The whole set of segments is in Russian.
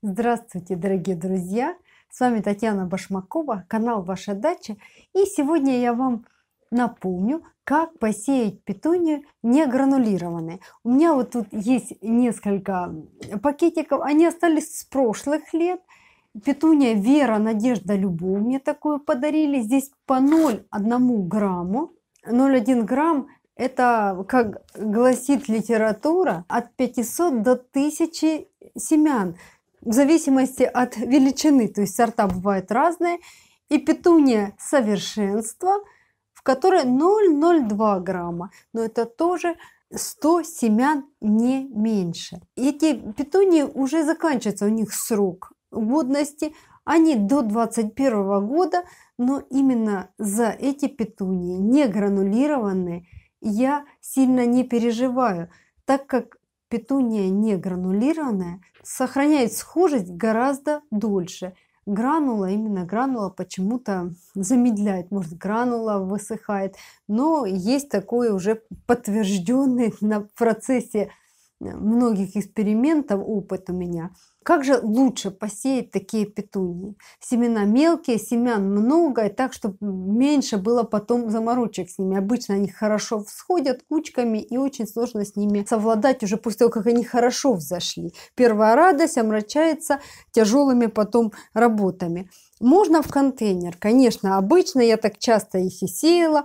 Здравствуйте, дорогие друзья! С вами Татьяна Башмакова, канал «Ваша дача». И сегодня я вам напомню, как посеять петунию не гранулированные. У меня вот тут есть несколько пакетиков, они остались с прошлых лет. Петуния «Вера, Надежда, Любовь» мне такую подарили. Здесь по 0,1 грамму. 0,1 грамм – это, как гласит литература, от 500 до 1000 семян в зависимости от величины, то есть сорта бывают разные. И петуния совершенства, в которой 0,02 грамма, но это тоже 100 семян не меньше. Эти петунии уже заканчиваются, у них срок годности, они до 21 года, но именно за эти петунии, не гранулированные, я сильно не переживаю, так как Петуния не гранулированная сохраняет схожесть гораздо дольше. Гранула, именно гранула почему-то замедляет, может гранула высыхает, но есть такое уже подтвержденный на процессе Э, многих экспериментов опыт у меня. Как же лучше посеять такие петунии? Семена мелкие, семян много, и так, чтобы меньше было потом заморочек с ними. Обычно они хорошо всходят кучками, и очень сложно с ними совладать уже после того, как они хорошо взошли. Первая радость омрачается тяжелыми потом работами. Можно в контейнер, конечно, обычно я так часто их и сеяла,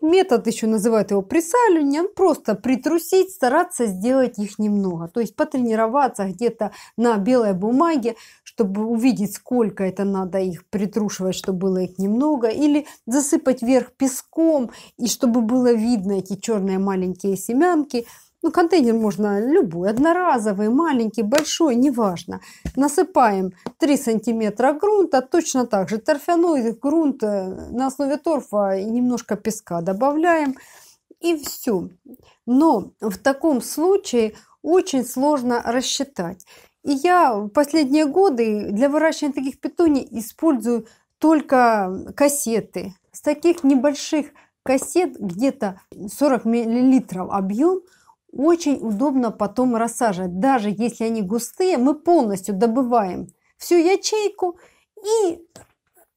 Метод еще называют его присаливанием, просто притрусить, стараться сделать их немного. То есть потренироваться где-то на белой бумаге, чтобы увидеть, сколько это надо их притрушивать, чтобы было их немного. Или засыпать вверх песком, и чтобы было видно эти черные маленькие семянки – ну, контейнер можно любой, одноразовый, маленький, большой, неважно. Насыпаем 3 сантиметра грунта, точно так же торфяной грунт э, на основе торфа и немножко песка добавляем, и все. Но в таком случае очень сложно рассчитать. И я в последние годы для выращивания таких петуний использую только кассеты. С таких небольших кассет где-то 40 мл объем – очень удобно потом рассаживать. Даже если они густые, мы полностью добываем всю ячейку и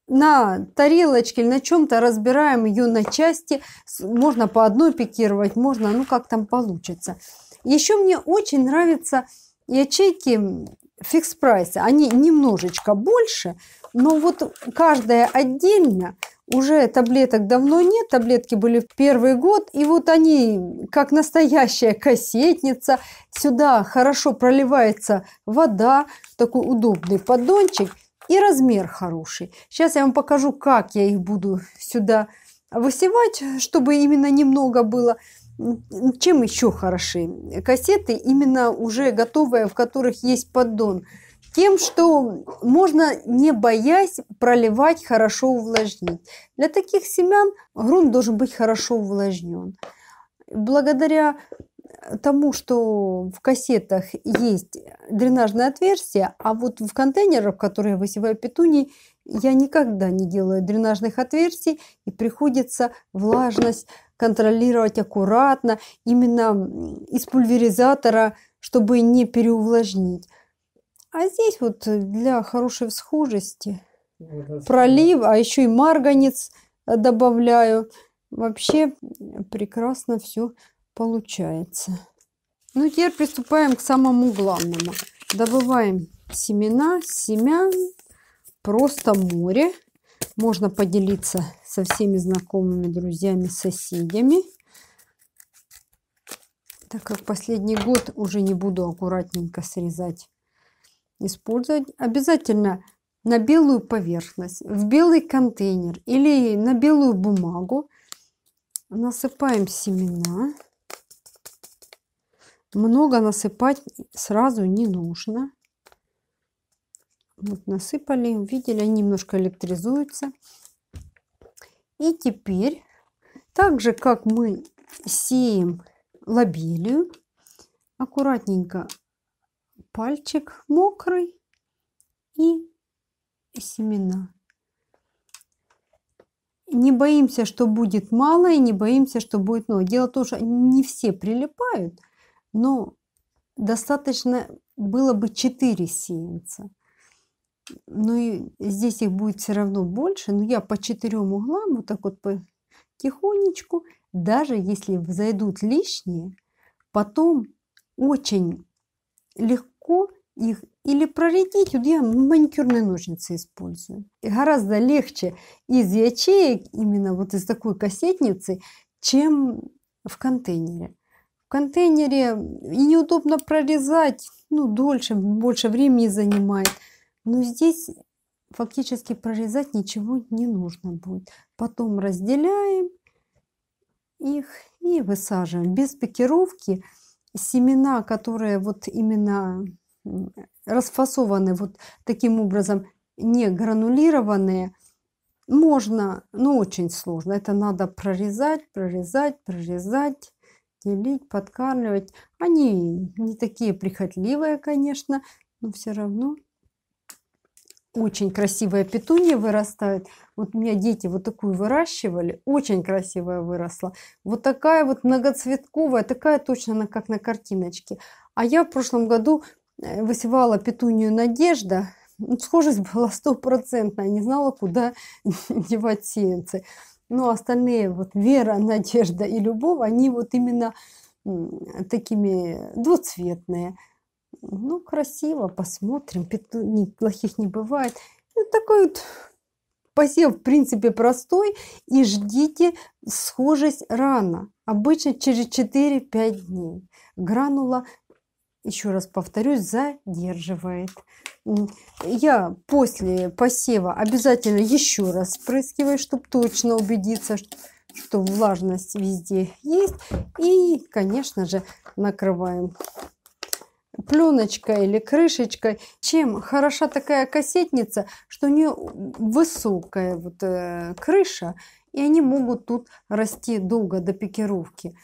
на тарелочке или на чем-то разбираем ее на части. Можно по одной пикировать, можно, ну как там получится. Еще мне очень нравятся ячейки фикс прайса. Они немножечко больше, но вот каждая отдельно уже таблеток давно нет, таблетки были в первый год, и вот они, как настоящая кассетница, сюда хорошо проливается вода, такой удобный поддончик и размер хороший. Сейчас я вам покажу, как я их буду сюда высевать, чтобы именно немного было. Чем еще хороши кассеты, именно уже готовые, в которых есть поддон – тем, что можно, не боясь, проливать хорошо увлажнить. Для таких семян грунт должен быть хорошо увлажнен. Благодаря тому, что в кассетах есть дренажное отверстие, а вот в контейнерах, в которые я высеваю петунии, я никогда не делаю дренажных отверстий, и приходится влажность контролировать аккуратно, именно из пульверизатора, чтобы не переувлажнить. А здесь вот э, для хорошей всхожести ну пролив, а еще и марганец э, добавляю. Вообще прекрасно все получается. Ну, теперь приступаем к самому главному. Добываем семена, семян, просто море. Можно поделиться со всеми знакомыми, друзьями, соседями. Так как последний год уже не буду аккуратненько срезать использовать обязательно на белую поверхность, в белый контейнер или на белую бумагу насыпаем семена. Много насыпать сразу не нужно. Вот насыпали, увидели, они немножко электризуются. И теперь, так же как мы сеем лобелию, аккуратненько пальчик мокрый и семена. Не боимся, что будет мало, и не боимся, что будет много. Дело в том, что не все прилипают, но достаточно было бы 4 сеянца. Ну и здесь их будет все равно больше, но я по четырем углам вот так вот потихонечку, даже если взойдут лишние, потом очень легко легко их или проредить, вот я маникюрные ножницы использую. И гораздо легче из ячеек, именно вот из такой кассетницы, чем в контейнере. В контейнере и неудобно прорезать, ну, дольше, больше времени занимает. Но здесь фактически прорезать ничего не нужно будет. Потом разделяем их и высаживаем. Без пикировки – семена, которые вот именно расфасованы вот таким образом, не гранулированные, можно, но очень сложно. Это надо прорезать, прорезать, прорезать, делить, подкармливать. Они не такие прихотливые, конечно, но все равно очень красивая петунья вырастает. Вот у меня дети вот такую выращивали. Очень красивая выросла. Вот такая вот многоцветковая. Такая точно она как на картиночке. А я в прошлом году э, высевала петунью «Надежда». Ну, схожесть была стопроцентная. Не знала, куда девать сеянцы. Но ну, а остальные вот «Вера», «Надежда» и «Любовь», они вот именно такими двуцветные – ну, красиво, посмотрим. Петуни плохих не бывает. Ну, такой вот посев, в принципе, простой. И ждите схожесть рано. Обычно через 4-5 дней. Гранула, еще раз повторюсь, задерживает. Я после посева обязательно еще раз спрыскиваю, чтобы точно убедиться, что влажность везде есть. И, конечно же, накрываем пленочкой или крышечкой. Чем хороша такая кассетница, что у нее высокая вот, э, крыша, и они могут тут расти долго до пикировки.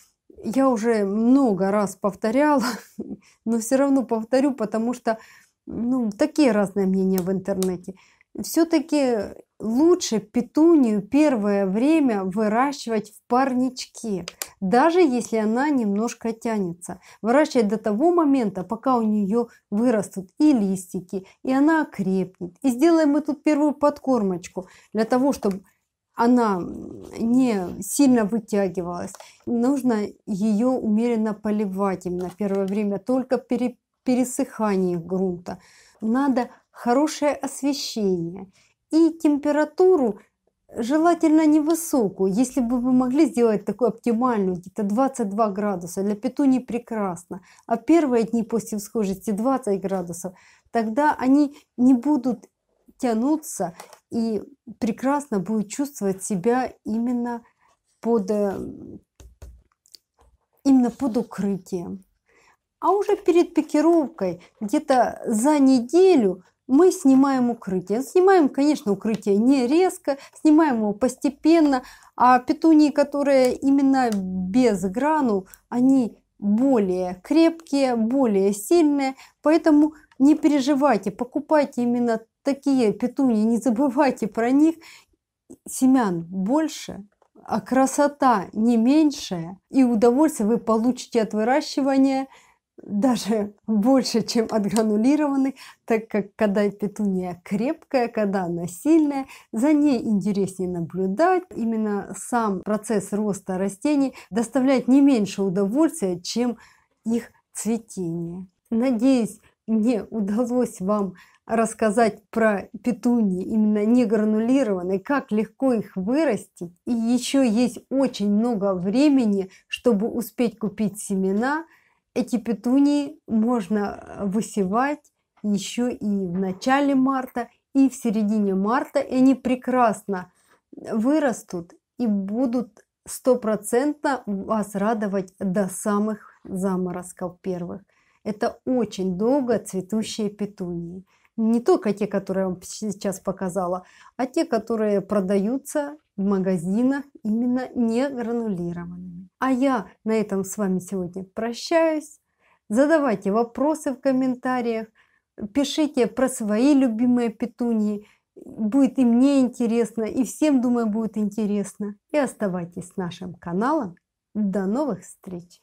Я уже много раз повторяла, но все равно повторю, потому что ну, такие разные мнения в интернете все-таки лучше петунию первое время выращивать в парничке, даже если она немножко тянется. Выращивать до того момента, пока у нее вырастут и листики, и она окрепнет. И сделаем мы тут первую подкормочку для того, чтобы она не сильно вытягивалась. Нужно ее умеренно поливать именно первое время, только при пересыхании грунта. Надо хорошее освещение и температуру желательно невысокую. Если бы вы могли сделать такую оптимальную, где-то 22 градуса, для петуни прекрасно. А первые дни после всхожести 20 градусов, тогда они не будут тянуться и прекрасно будут чувствовать себя именно под, э, именно под укрытием. А уже перед пикировкой, где-то за неделю – мы снимаем укрытие. Снимаем, конечно, укрытие не резко, снимаем его постепенно. А петунии, которые именно без грану, они более крепкие, более сильные. Поэтому не переживайте, покупайте именно такие петунии, не забывайте про них. Семян больше, а красота не меньшая, и удовольствие вы получите от выращивания – даже больше, чем отгранулированный, так как когда петуния крепкая, когда она сильная, за ней интереснее наблюдать. Именно сам процесс роста растений доставляет не меньше удовольствия, чем их цветение. Надеюсь, мне удалось вам рассказать про петунии, именно не гранулированные, как легко их вырастить. И еще есть очень много времени, чтобы успеть купить семена – эти петунии можно э, высевать еще и в начале марта, и в середине марта. И они прекрасно вырастут и будут стопроцентно вас радовать до самых заморозков первых. Это очень долго цветущие петунии. Не только те, которые я вам сейчас показала, а те, которые продаются в магазинах именно не гранулированными. А я на этом с вами сегодня прощаюсь. Задавайте вопросы в комментариях, пишите про свои любимые петунии. Будет и мне интересно, и всем, думаю, будет интересно. И оставайтесь с нашим каналом. До новых встреч!